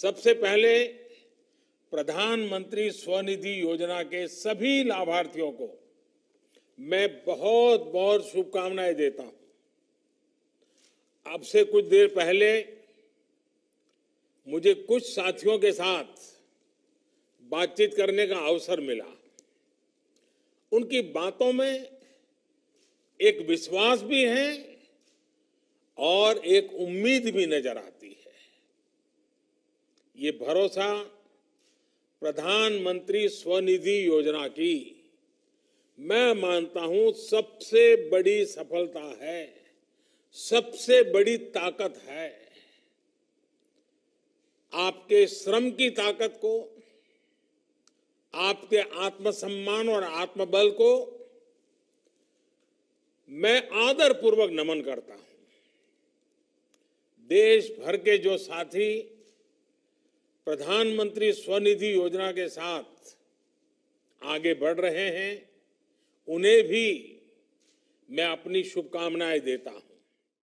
सबसे पहले प्रधानमंत्री स्वनिधि योजना के सभी लाभार्थियों को मैं बहुत बहुत शुभकामनाएं देता हूं अब से कुछ देर पहले मुझे कुछ साथियों के साथ बातचीत करने का अवसर मिला उनकी बातों में एक विश्वास भी है और एक उम्मीद भी नजर आती ये भरोसा प्रधानमंत्री स्वनिधि योजना की मैं मानता हूं सबसे बड़ी सफलता है सबसे बड़ी ताकत है आपके श्रम की ताकत को आपके आत्मसम्मान और आत्मबल को मैं आदरपूर्वक नमन करता हूं देश भर के जो साथी प्रधानमंत्री स्वनिधि योजना के साथ आगे बढ़ रहे हैं उन्हें भी मैं अपनी शुभकामनाएं देता हूं